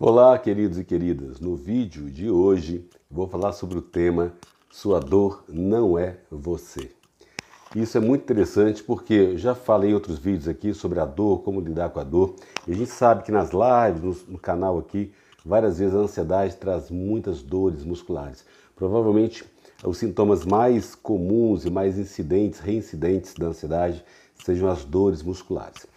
Olá, queridos e queridas. No vídeo de hoje vou falar sobre o tema Sua dor não é você. Isso é muito interessante porque eu já falei em outros vídeos aqui sobre a dor, como lidar com a dor. E a gente sabe que nas lives, no, canal aqui, várias vezes a ansiedade traz muitas dores musculares. Provavelmente os sintomas mais comuns e mais incidentes, reincidentes da ansiedade, sejam as dores musculares.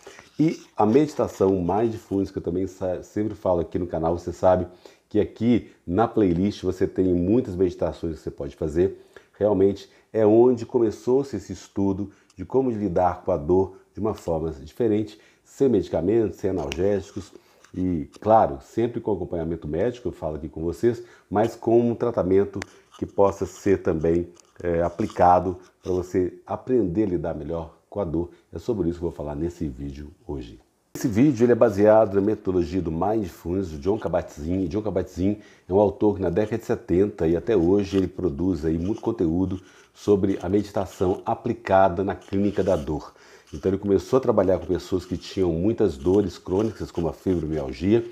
E a meditação mindfulness, que eu também sempre falo aqui no canal, você sabe que aqui na playlist você tem muitas meditações que você pode fazer. Realmente é onde começou-se esse estudo de como lidar com a dor de uma forma diferente, sem medicamentos, sem analgésicos e, claro, sempre com acompanhamento médico, eu falo aqui com vocês, mas com um tratamento que possa ser também é, aplicado para você aprender a lidar melhor com a dor. É sobre isso que eu vou falar nesse vídeo hoje. Esse vídeo ele é baseado na metodologia do Mindfulness de John Kabat-Zinn. John Kabat-Zinn é um autor que na década de 70 e até hoje ele produz aí muito conteúdo sobre a meditação aplicada na clínica da dor. Então ele começou a trabalhar com pessoas que tinham muitas dores crônicas, como a fibromialgia,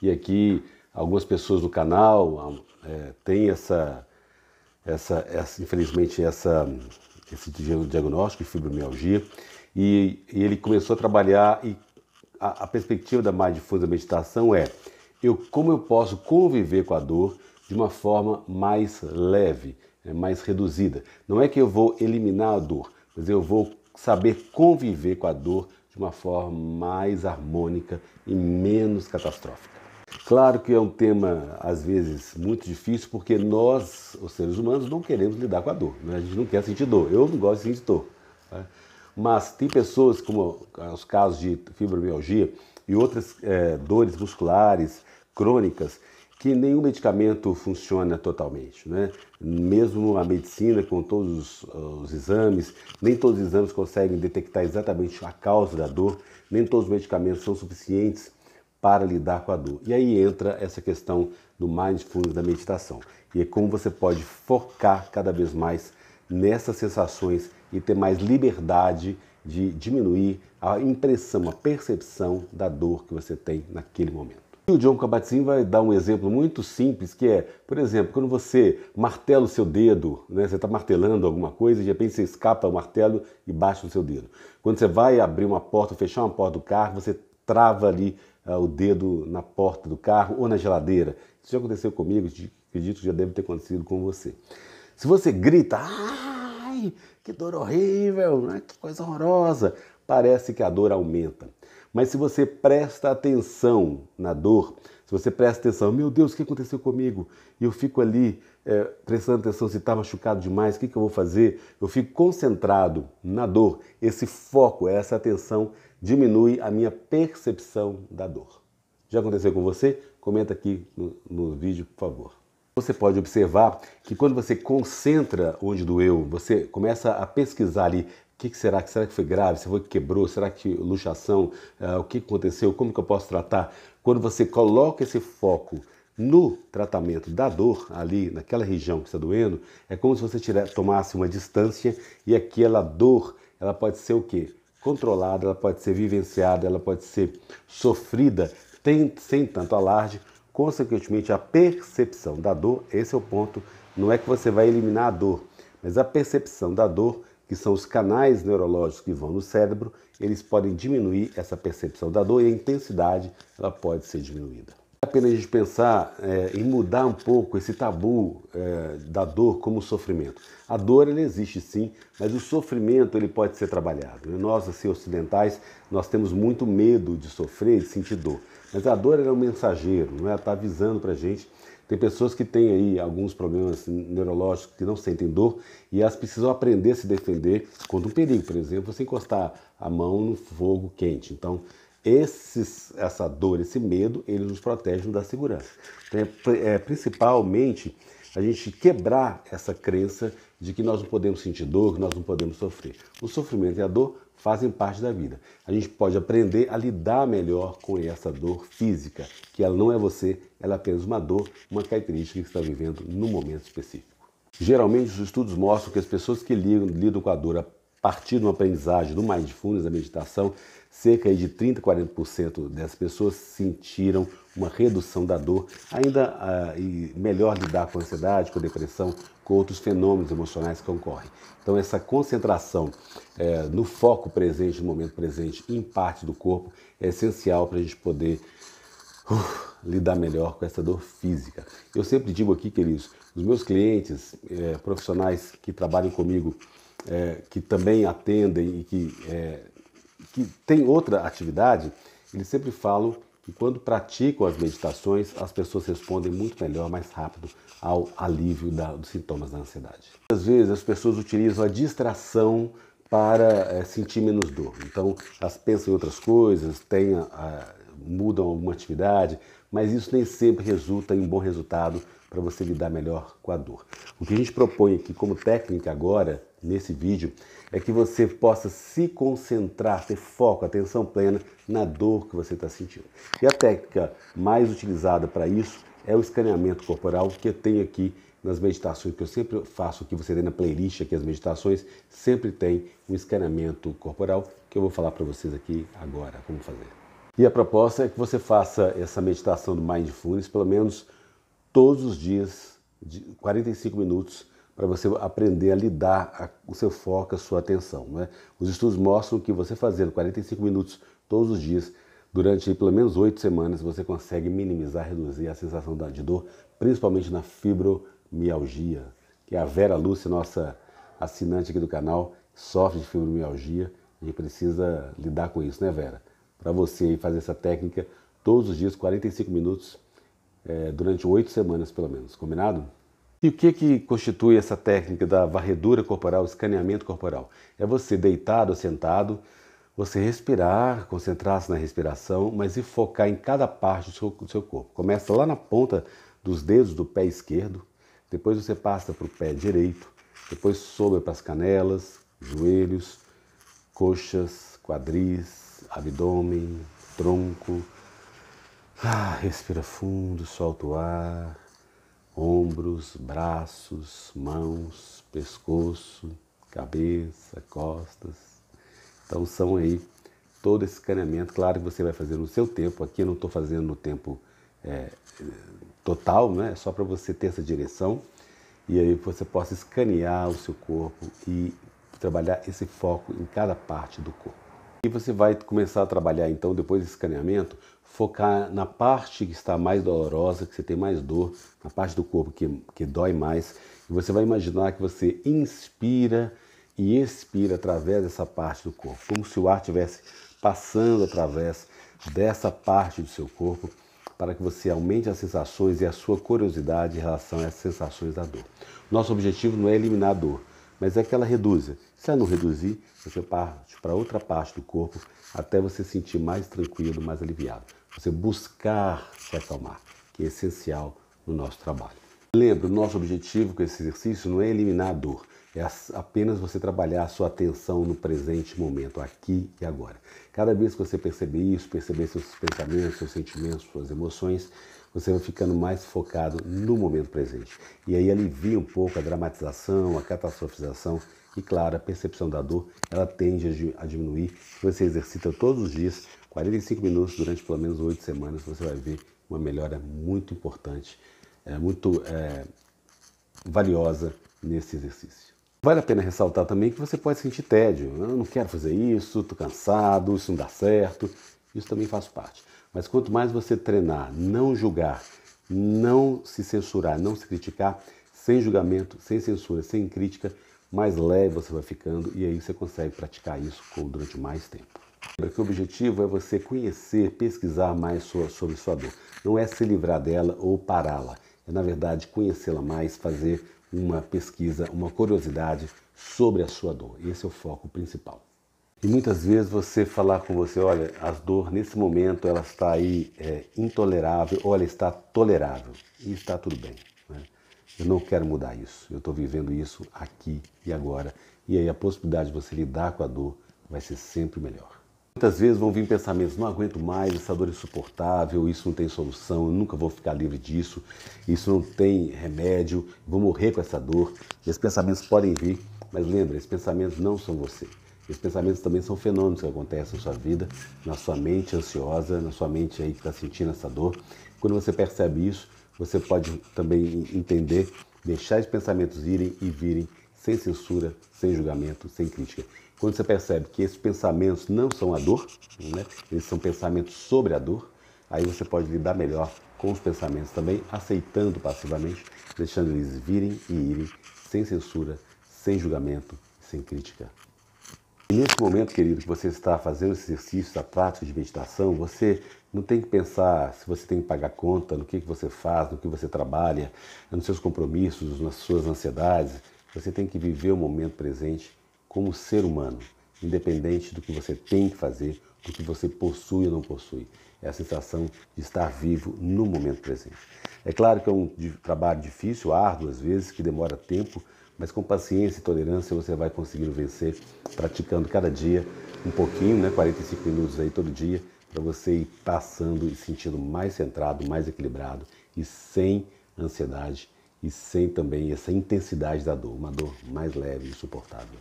e aqui algumas pessoas do canal é, têm essa, essa, essa, infelizmente, essa esse é diagnóstico de fibromialgia, e, e, ele começou a trabalhar e a, a perspectiva da mais difusa meditação é eu como eu posso conviver com a dor de uma forma mais leve, né, mais reduzida. Não é que eu vou eliminar a dor, mas eu vou saber conviver com a dor de uma forma mais harmônica e menos catastrófica. Claro que é um tema, às vezes, muito difícil, porque nós, os seres humanos, não queremos lidar com a dor. Né? A gente não quer sentir dor. Eu não gosto de sentir dor. Né? Mas tem pessoas, como os casos de fibromialgia e outras é, dores musculares crônicas, que nenhum medicamento funciona totalmente. Né? Mesmo a medicina, com todos os, os, exames, nem todos os exames conseguem detectar exatamente a causa da dor, nem todos os medicamentos são suficientes para lidar com a dor. E aí entra essa questão do mindfulness da meditação. E é como você pode focar cada vez mais nessas sensações e ter mais liberdade de diminuir a impressão, a percepção da dor que você tem naquele momento. E o John kabat vai dar um exemplo muito simples que é, por exemplo, quando você martela o seu dedo, né, você está martelando alguma coisa e de repente você escapa o martelo e baixa o seu dedo. Quando você vai abrir uma porta, fechar uma porta do carro, você trava ali ah, o dedo na porta do carro ou na geladeira. Isso já aconteceu comigo, acredito que já deve ter acontecido com você. Se você grita, ai, que dor horrível, né? que coisa horrorosa, parece que a dor aumenta. Mas se você presta atenção na dor, se você presta atenção, meu Deus, o que aconteceu comigo? E eu fico ali é, prestando atenção se está machucado demais, o que, que eu vou fazer? Eu fico concentrado na dor. Esse foco, essa atenção diminui a minha percepção da dor. Já aconteceu com você? Comenta aqui no, no vídeo, por favor. Você pode observar que quando você concentra onde doeu, você começa a pesquisar ali o que, que, será? que será que foi grave? Será que quebrou? Será que luxação? Uh, o que aconteceu? Como que eu posso tratar? Quando você coloca esse foco no tratamento da dor ali naquela região que está doendo, é como se você tira, tomasse uma distância e aquela dor, ela pode ser o quê? controlada, ela pode ser vivenciada, ela pode ser sofrida tem, sem tanto alarde, consequentemente a percepção da dor, esse é o ponto, não é que você vai eliminar a dor, mas a percepção da dor, que são os canais neurológicos que vão no cérebro, eles podem diminuir essa percepção da dor e a intensidade ela pode ser diminuída pena a gente pensar é, em mudar um pouco esse tabu é, da dor como sofrimento. A dor ela existe sim, mas o sofrimento ele pode ser trabalhado. Né? Nós, assim, ocidentais, nós temos muito medo de sofrer, de sentir dor. Mas a dor ela é um mensageiro, não é? ela está avisando para a gente. Tem pessoas que têm aí alguns problemas neurológicos que não sentem dor e elas precisam aprender a se defender contra um perigo. Por exemplo, você encostar a mão no fogo quente. Então, esses, essa dor, esse medo, eles nos protegem da segurança. Então, é, é, principalmente a gente quebrar essa crença de que nós não podemos sentir dor, que nós não podemos sofrer. O sofrimento e a dor fazem parte da vida. A gente pode aprender a lidar melhor com essa dor física, que ela não é você, ela é apenas uma dor, uma característica que está vivendo no momento específico. Geralmente, os estudos mostram que as pessoas que lidam, lidam com a dor a partir de uma aprendizagem do mindfulness, da meditação, Cerca de 30, 40% dessas pessoas sentiram uma redução da dor, ainda uh, e melhor lidar com a ansiedade, com a depressão, com outros fenômenos emocionais que ocorrem. Então, essa concentração é, no foco presente, no momento presente, em parte do corpo, é essencial para a gente poder uh, lidar melhor com essa dor física. Eu sempre digo aqui, queridos, os meus clientes, é, profissionais que trabalham comigo, é, que também atendem e que é, que tem outra atividade, eles sempre falam que quando praticam as meditações, as pessoas respondem muito melhor, mais rápido ao alívio da, dos sintomas da ansiedade. Às vezes as pessoas utilizam a distração para é, sentir menos dor. Então elas pensam em outras coisas, têm a, a mudam alguma atividade, mas isso nem sempre resulta em um bom resultado para você lidar melhor com a dor. O que a gente propõe aqui como técnica agora, nesse vídeo, é que você possa se concentrar, ter foco, atenção plena na dor que você está sentindo. E a técnica mais utilizada para isso é o escaneamento corporal, que eu tenho aqui nas meditações que eu sempre faço, que você tem na playlist aqui, as meditações, sempre tem um escaneamento corporal que eu vou falar para vocês aqui agora como fazer. E a proposta é que você faça essa meditação do Mindfulness pelo menos todos os dias, de 45 minutos, para você aprender a lidar com o seu foco, a sua atenção. Né? Os estudos mostram que você fazendo 45 minutos todos os dias, durante pelo menos oito semanas, você consegue minimizar, reduzir a sensação de dor, principalmente na fibromialgia, que é a Vera Lúcia, nossa assinante aqui do canal, sofre de fibromialgia e precisa lidar com isso, né, Vera? para você fazer essa técnica todos os dias, 45 minutos, é, durante oito semanas pelo menos, combinado? E o que, que constitui essa técnica da varredura corporal, escaneamento corporal? É você deitado ou sentado, você respirar, concentrar-se na respiração, mas e focar em cada parte do seu, do seu corpo. Começa lá na ponta dos dedos do pé esquerdo, depois você passa para o pé direito, depois sobe para as canelas, joelhos, coxas, quadris, abdômen, tronco. Ah, respira fundo, solta o ar, ombros, braços, mãos, pescoço, cabeça, costas. Então são aí todo esse escaneamento. Claro que você vai fazer no seu tempo, aqui eu não estou fazendo no tempo é, total, né? é só para você ter essa direção e aí você possa escanear o seu corpo e trabalhar esse foco em cada parte do corpo. E você vai começar a trabalhar então, depois desse escaneamento, focar na parte que está mais dolorosa, que você tem mais dor, na parte do corpo que, que dói mais. E você vai imaginar que você inspira e expira através dessa parte do corpo, como se o ar estivesse passando através dessa parte do seu corpo, para que você aumente as sensações e a sua curiosidade em relação a essas sensações da dor. Nosso objetivo não é eliminar a dor, mas é que ela reduza. Se ela não reduzir, você parte para outra parte do corpo até você sentir mais tranquilo, mais aliviado. Você buscar se acalmar, que é essencial no nosso trabalho. Lembra, o nosso objetivo com esse exercício não é eliminar a dor, é apenas você trabalhar a sua atenção no presente momento, aqui e agora. Cada vez que você perceber isso, perceber seus pensamentos, seus sentimentos, suas emoções, você vai ficando mais focado no momento presente. E aí alivia um pouco a dramatização, a catastrofização e, claro, a percepção da dor, ela tende a diminuir. Se você exercita todos os dias, 45 minutos durante pelo menos 8 semanas, você vai ver uma melhora muito importante, é, muito é, valiosa nesse exercício. Vale a pena ressaltar também que você pode sentir tédio. Ah, eu não quero fazer isso, estou cansado, isso não dá certo. Isso também faz parte. Mas quanto mais você treinar, não julgar, não se censurar, não se criticar, sem julgamento, sem censura, sem crítica, mais leve você vai ficando e aí você consegue praticar isso durante mais tempo. Lembra que o objetivo é você conhecer, pesquisar mais sobre sua dor. Não é se livrar dela ou pará-la. É, na verdade, conhecê-la mais, fazer uma pesquisa, uma curiosidade sobre a sua dor. Esse é o foco principal. E muitas vezes você falar com você, olha, as dor nesse momento ela está aí é, intolerável ou ela está tolerável e está tudo bem. Né? Eu não quero mudar isso. Eu estou vivendo isso aqui e agora. E aí a possibilidade de você lidar com a dor vai ser sempre melhor. Muitas vezes vão vir pensamentos, não aguento mais, essa dor é insuportável, isso não tem solução, eu nunca vou ficar livre disso, isso não tem remédio, vou morrer com essa dor. E esses pensamentos podem vir, mas lembra, esses pensamentos não são você. Esses pensamentos também são fenômenos que acontecem na sua vida, na sua mente ansiosa, na sua mente aí que está sentindo essa dor. Quando você percebe isso, você pode também entender, deixar os pensamentos irem e virem sem censura, sem julgamento, sem crítica. Quando você percebe que esses pensamentos não são a dor, né? eles são pensamentos sobre a dor, aí você pode lidar melhor com os pensamentos também, aceitando passivamente, deixando eles virem e irem sem censura, sem julgamento, sem crítica. Nesse momento, querido, que você está fazendo esse exercício, a prática de meditação, você não tem que pensar se você tem que pagar conta, no que, que você faz, no que você trabalha, nos seus compromissos, nas suas ansiedades. Você tem que viver o momento presente como ser humano, independente do que você tem que fazer, do que você possui ou não possui. É a sensação de estar vivo no momento presente. É claro que é um trabalho difícil, árduo às vezes, que demora tempo, mas com paciência e tolerância você vai conseguindo vencer, praticando cada dia um pouquinho, né? 45 minutos aí todo dia, para você ir passando e sentindo mais centrado, mais equilibrado e sem ansiedade e sem também essa intensidade da dor, uma dor mais leve e suportável.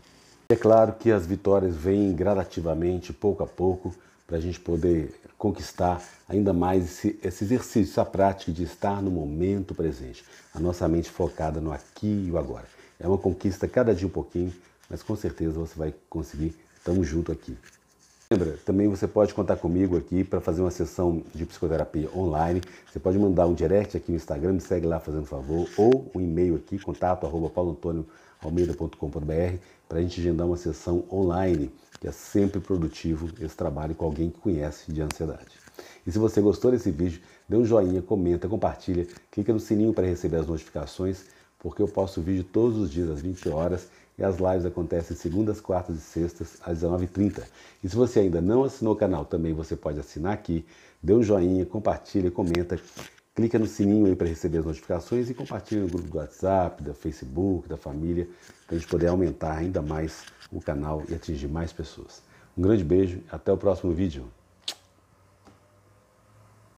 É claro que as vitórias vêm gradativamente, pouco a pouco, para a gente poder conquistar ainda mais esse, esse, exercício, essa prática de estar no momento presente, a nossa mente focada no aqui e o agora. É uma conquista cada dia um pouquinho, mas com certeza você vai conseguir. Tamo junto aqui. Lembra, também você pode contar comigo aqui para fazer uma sessão de psicoterapia online. Você pode mandar um direct aqui no Instagram, me segue lá fazendo favor, ou um e-mail aqui, contato arroba para a gente agendar uma sessão online, que é sempre produtivo esse trabalho com alguém que conhece de ansiedade. E se você gostou desse vídeo, dê um joinha, comenta, compartilha, clica no sininho para receber as notificações porque eu posto vídeo todos os dias às 20 horas e as lives acontecem segundas, quartas e sextas às 19h30. E se você ainda não assinou o canal, também você pode assinar aqui, dê um joinha, compartilha, comenta, clica no sininho aí para receber as notificações e compartilha no grupo do WhatsApp, do Facebook, da família, para a gente poder aumentar ainda mais o canal e atingir mais pessoas. Um grande beijo, até o próximo vídeo.